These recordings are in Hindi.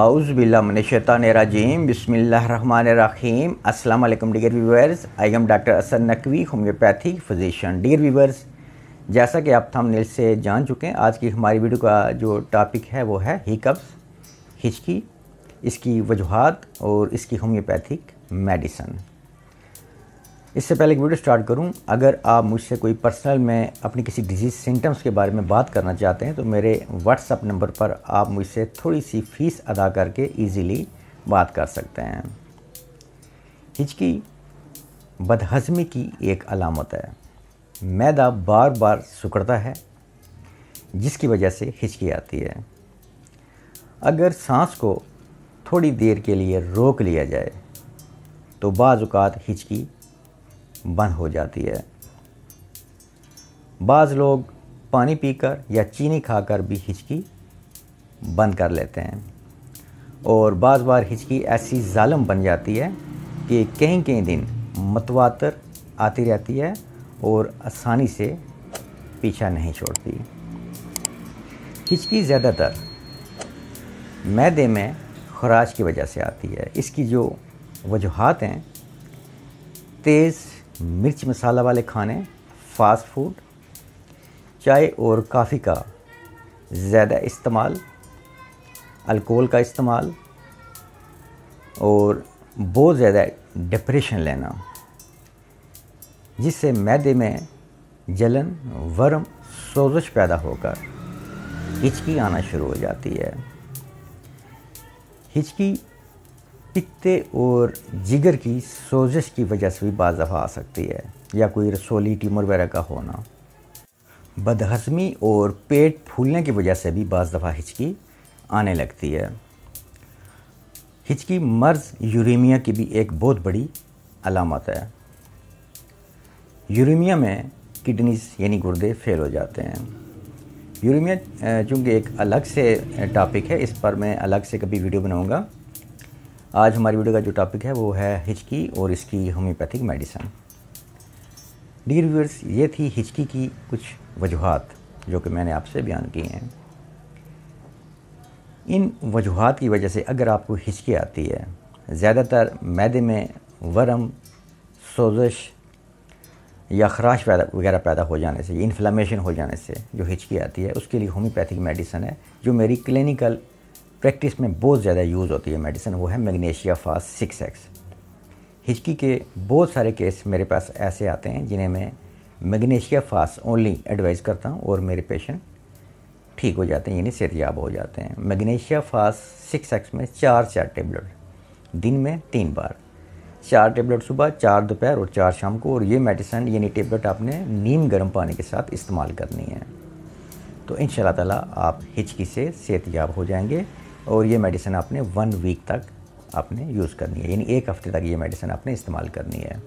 आउज़बिल्लाशैतानरजीम बसमीम अल्लाम dear viewers I am doctor Asad Naqvi homeopathic physician dear viewers जैसा कि आप थंबनेल से जान चुके हैं आज की हमारी वीडियो का जो टॉपिक है वो है हिकप्स हिचकी इसकी वजूहत और इसकी होम्योपैथिक मेडिसन इससे पहले एक वीडियो स्टार्ट करूं अगर आप मुझसे कोई पर्सनल में अपनी किसी डिजीज़ सिम्टम्स के बारे में बात करना चाहते हैं तो मेरे व्हाट्सअप नंबर पर आप मुझसे थोड़ी सी फ़ीस अदा करके ईजीली बात कर सकते हैं हिचकी बदहजमी की एक अलामत है मैदा बार बार सुकड़ता है जिसकी वजह से हिचकी आती है अगर सांस को थोड़ी देर के लिए रोक लिया जाए तो बाज़ात हिचकी बंद हो जाती है बाज़ लोग पानी पीकर या चीनी खाकर भी हिचकी बंद कर लेते हैं और बाज़ बार हिचकी ऐसी ालम बन जाती है कि कहीं कहीं दिन मतवातर आती रहती है और आसानी से पीछा नहीं छोड़ती हिचकी ज़्यादातर मैदे में खराश की वजह से आती है इसकी जो वजूहत हैं तेज़ मिर्च मसाला वाले खाने फास्ट फूड चाय और काफ़ी का ज़्यादा इस्तेमाल अल्कोहल का इस्तेमाल और बहुत ज़्यादा डिप्रेशन लेना जिससे मैदे में जलन वर्म सोजश पैदा होकर हिचकी आना शुरू हो जाती है हिचकी पित्ते और जिगर की सोजिश की वजह से भी बाज़ दफ़ा आ सकती है या कोई रसोली ट्यूमर वगैरह का होना बदहजमी और पेट फूलने की वजह से भी बाज़ दफ़ा हिचकी आने लगती है हिचकी मर्ज़ यूरेमिया की भी एक बहुत बड़ी अलामत है यूरेमिया में किडनीज यानी गुर्दे फेल हो जाते हैं यूरेमिया चूँकि एक अलग से टॉपिक है इस पर मैं अलग से कभी वीडियो बनाऊँगा आज हमारी वीडियो का जो टॉपिक है वो है हिचकी और इसकी होम्योपैथिक मेडिसन डी रिव्यूर्स ये थी हिचकी की कुछ वजूहत जो कि मैंने आपसे बयान की हैं इन वजूहत की वजह से अगर आपको हिचकी आती है ज़्यादातर मैदे में वरम सोजश या खराश पैदा वगैरह पैदा हो जाने से इन्फ्लामेशन हो जाने से जो हिचकी आती है उसके लिए होम्योपैथिक मेडिसन है जो मेरी क्लिनिकल प्रैक्टिस में बहुत ज़्यादा यूज़ होती है मेडिसिन वो है मैग्नीशिया फास्ट सिक्स एक्स हिचकी के बहुत सारे केस मेरे पास ऐसे आते हैं जिन्हें मैं मैग्नीशिया फास्ट ओनली एडवाइस करता हूँ और मेरे पेशेंट ठीक हो जाते हैं यानी सेहतियाब हो जाते हैं मैग्नीशिया फास्ट सिक्स एक्स में चार चार टेबलेट दिन में तीन बार चार टेबलेट सुबह चार दोपहर और चार शाम को और ये मेडिसन यानी टेबलेट आपने नीम गर्म पानी के साथ इस्तेमाल करनी है तो इन ताला आप हिचकी से सेहतियाब हो जाएंगे और ये मेडिसिन आपने वन वीक तक आपने यूज़ करनी है यानी एक हफ़्ते तक ये मेडिसिन आपने इस्तेमाल करनी है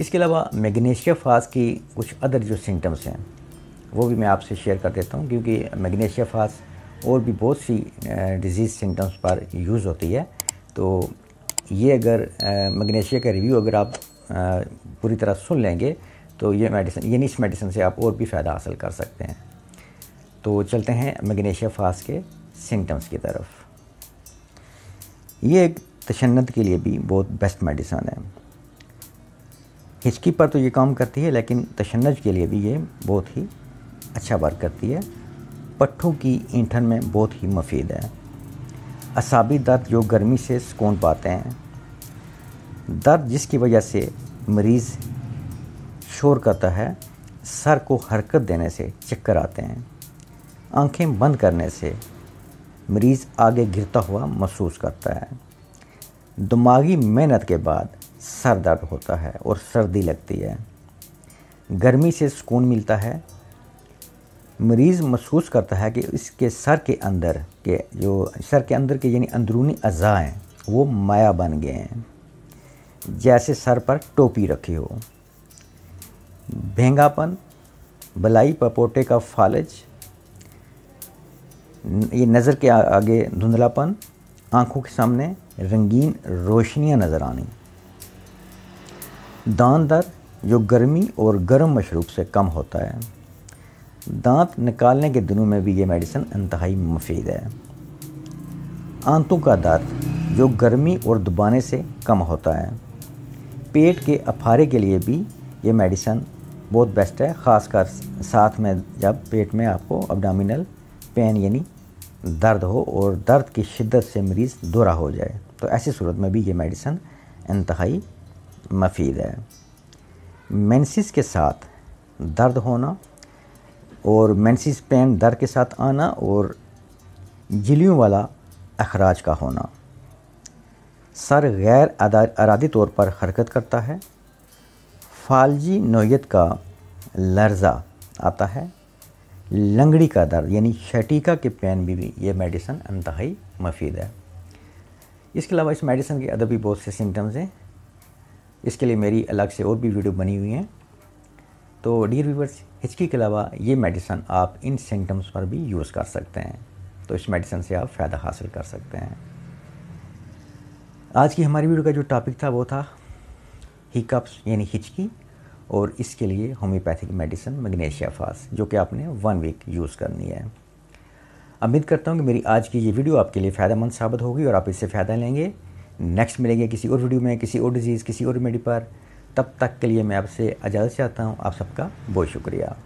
इसके अलावा मैग्नीशिया फास की कुछ अदर जो सिम्टम्स हैं वो भी मैं आपसे शेयर कर देता हूँ क्योंकि मैग्नीशिया फास और भी बहुत सी डिज़ीज़ सिम्टम्स पर यूज़ होती है तो ये अगर मैग्नीशिया का रिव्यू अगर आप पूरी तरह सुन लेंगे तो ये मेडिसिन यानी इस मेडिसिन से आप और भी फ़ायदा हासिल कर सकते हैं तो चलते हैं मैग्नीशिया फास के सिम्टम्स की तरफ ये एक तशन्नत के लिए भी बहुत बेस्ट मेडिसन है हिचकी पर तो ये काम करती है लेकिन तशनज के लिए भी ये बहुत ही अच्छा वर्क करती है पट्ठों की ईंठन में बहुत ही मफीद है असाबी दर्द जो गर्मी से सुकून पाते हैं दर्द जिसकी वजह से मरीज़ शोर करता है सर को हरकत देने से चक्कर आते हैं आंखें बंद करने से मरीज़ आगे गिरता हुआ महसूस करता है दिमागी मेहनत के बाद सर दर्द होता है और सर्दी लगती है गर्मी से सुकून मिलता है मरीज़ महसूस करता है कि इसके सर के अंदर के जो सर के अंदर के यानी अंदरूनी अज़ा हैं वो माया बन गए हैं जैसे सर पर टोपी रखी हो भेंगापन बलाई पपोटे का फालज ये नज़र के आगे धुंधलापन आंखों के सामने रंगीन रोशनियां नज़र आनी दान दर जो गर्मी और गर्म मशरूब से कम होता है दांत निकालने के दिनों में भी ये मेडिसिन इंतहाई मुफीद है आंतों का दर्द जो गर्मी और दुबाने से कम होता है पेट के अफारे के लिए भी ये मेडिसन बहुत बेस्ट है ख़ासकर साथ में जब पेट में आपको अब्डामिनल पेन यानी दर्द हो और दर्द की शिद्दत से मरीज़ दौरा हो जाए तो ऐसी सूरत में भी ये मेडिसन इंतहाई मफीद है मेंसिस के साथ दर्द होना और मेंसिस पेन दर्द के साथ आना और जिलियों वाला अखराज का होना सर गैर अरादी तौर पर हरकत करता है फालजी नोयत का लर्जा आता है लंगड़ी का दर्द यानी शटीका के पेन भी, भी ये मेडिसन इंतहाई मफीद है इसके अलावा इस मेडिसन के अदर भी बहुत से सिम्टम्स हैं इसके लिए मेरी अलग से और भी वीडियो बनी हुई हैं तो डियर व्यूवर्स हिचकी के अलावा ये मेडिसन आप इन सिम्टम्स पर भी यूज़ कर सकते हैं तो इस मेडिसन से आप फ़ायदा हासिल कर सकते हैं आज की हमारी वीडियो का जो टॉपिक था वो था हिकअप्स यानी हिचकी और इसके लिए होम्योपैथिक मेडिसिन मैग्नीशिया फास जो कि आपने वन वीक यूज़ करनी है उम्मीद करता हूँ कि मेरी आज की ये वीडियो आपके लिए फ़ायदेमंद साबित होगी और आप इससे फ़ायदा लेंगे नेक्स्ट मिलेंगे किसी और वीडियो में किसी और डिज़ीज़ किसी और रेमेडी पर तब तक के लिए मैं आपसे इजाज़त चाहता हूँ आप सबका बहुत शुक्रिया